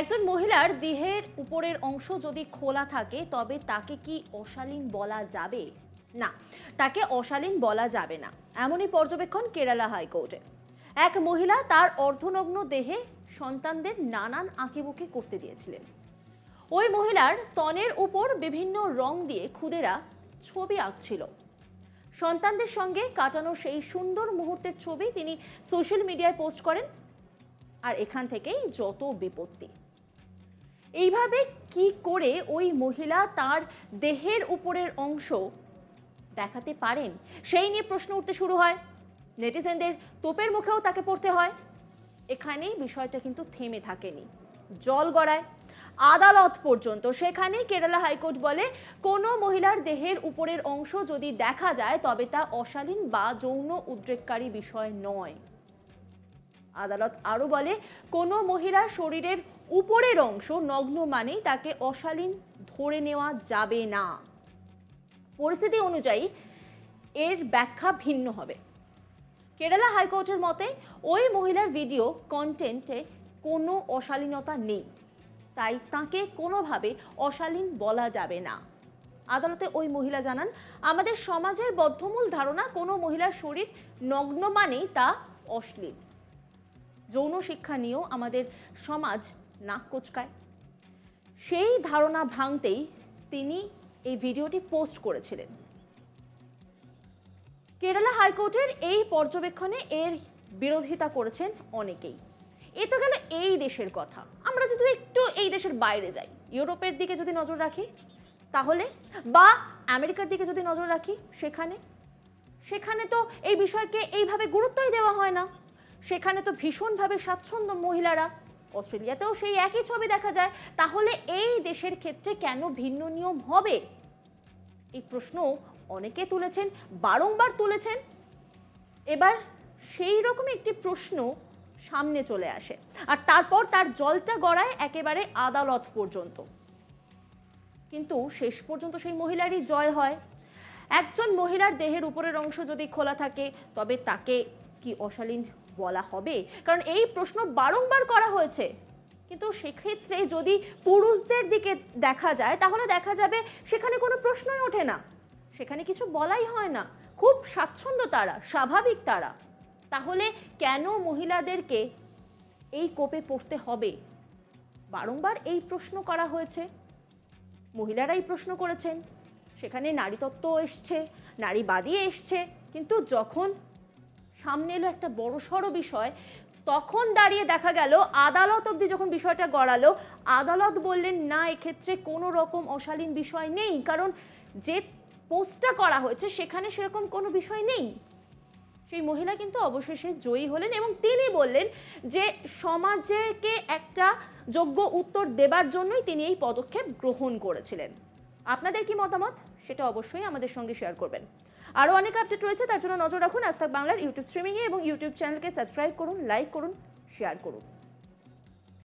একজন মহিলার দেহের উপরের অংশ যদি খোলা থাকে তবে তাকে কি অশালীন বলা যাবে না তাকে অশালীন বলা যাবে না এমনই পর্যবেক্ষণ কেরালা হাইকোর্টে এক মহিলা তার অর্ধনগ্ন দেহে সন্তানদের নানান আঁকিবুকি করতে দিয়েছিলেন ওই মহিলার স্তনের উপর বিভিন্ন রং দিয়ে ক্ষুদেরা ছবি আঁকছিল সন্তানদের সঙ্গে কাটানো সেই সুন্দর মুহূর্তের ছবি তিনি সোশ্যাল মিডিয়ায় পোস্ট করেন আর এখান থেকেই যত বিপত্তি এইভাবে কি করে ওই মহিলা তার দেহের উপরের অংশ দেখাতে পারেন সেই নিয়ে প্রশ্ন উঠতে শুরু হয় নেটিজেনদের তোপের মুখেও তাকে পড়তে হয় এখানেই বিষয়টা কিন্তু থেমে থাকেনি জল গড়ায় আদালত পর্যন্ত সেখানে কেরালা হাইকোর্ট বলে কোনো মহিলার দেহের উপরের অংশ যদি দেখা যায় তবে তা অশালীন বা যৌন উদ্রেককারী বিষয় নয় আদালত আরও বলে কোনো মহিলা শরীরের উপরের অংশ নগ্ন মানেই তাকে অশালীন ধরে নেওয়া যাবে না পরিস্থিতি অনুযায়ী এর ব্যাখ্যা ভিন্ন হবে কেরালা হাইকোর্টের মতে ওই মহিলার ভিডিও কন্টেন্টে কোনো অশালীনতা নেই তাই তাকে কোনোভাবে অশালীন বলা যাবে না আদালতে ওই মহিলা জানান আমাদের সমাজের বদ্ধমূল ধারণা কোনো মহিলার শরীর নগ্ন মানেই তা অশ্লীল যৌন শিক্ষা নিয়েও আমাদের সমাজ নাক কুচকায় সেই ধারণা ভাঙতেই তিনি এই ভিডিওটি পোস্ট করেছিলেন কেরালা হাইকোর্টের এই পর্যবেক্ষণে এর বিরোধিতা করেছেন অনেকেই এ তো গেল এই দেশের কথা আমরা যদি একটু এই দেশের বাইরে যাই ইউরোপের দিকে যদি নজর রাখি তাহলে বা আমেরিকার দিকে যদি নজর রাখি সেখানে সেখানে তো এই বিষয়কে এইভাবে গুরুত্বই দেওয়া হয় না সেখানে তো ভীষণভাবে স্বাচ্ছন্দ্য মহিলারা অস্ট্রেলিয়াতেও সেই একই ছবি দেখা যায় তাহলে এই দেশের ক্ষেত্রে কেন ভিন্ন নিয়ম হবে এই প্রশ্ন অনেকে তুলেছেন বারংবার তুলেছেন এবার সেই রকম একটি প্রশ্ন সামনে চলে আসে আর তারপর তার জলটা গড়ায় একেবারে আদালত পর্যন্ত কিন্তু শেষ পর্যন্ত সেই মহিলারই জয় হয় একজন মহিলার দেহের উপরের অংশ যদি খোলা থাকে তবে তাকে কি অশালীন বলা হবে কারণ এই প্রশ্ন বারংবার করা হয়েছে কিন্তু সেক্ষেত্রে যদি পুরুষদের দিকে দেখা যায় তাহলে দেখা যাবে সেখানে কোনো প্রশ্নই ওঠে না সেখানে কিছু বলাই হয় না খুব স্বাচ্ছন্দ্য তারা স্বাভাবিক তারা তাহলে কেন মহিলাদেরকে এই কোপে পড়তে হবে বারংবার এই প্রশ্ন করা হয়েছে মহিলারাই প্রশ্ন করেছেন সেখানে নারীতত্ত্ব এসছে নারীবাদী এসছে কিন্তু যখন সামনে এলো একটা বড়সড় বিষয় তখন দাঁড়িয়ে দেখা গেল আদালত অবধি যখন বিষয়টা গড়ালো আদালত বললেন না এক্ষেত্রে কোনো রকম অশালীন বিষয় নেই কারণ যে পোস্টটা করা হয়েছে সেখানে সেরকম কোনো বিষয় নেই সেই মহিলা কিন্তু অবশেষে জয়ী হলেন এবং তিনি বললেন যে সমাজেকে একটা যোগ্য উত্তর দেবার জন্যই তিনি এই পদক্ষেপ গ্রহণ করেছিলেন আপনাদের কি মতামত সেটা অবশ্যই আমাদের সঙ্গে শেয়ার করবেন আরও অনেক আপডেট রয়েছে তার জন্য নজর রাখুন আজ বাংলার ইউটিউব স্ট্রিমিংয়ে এবং ইউটিউব চ্যানেলকে সাবস্ক্রাইব করুন লাইক করুন শেয়ার করুন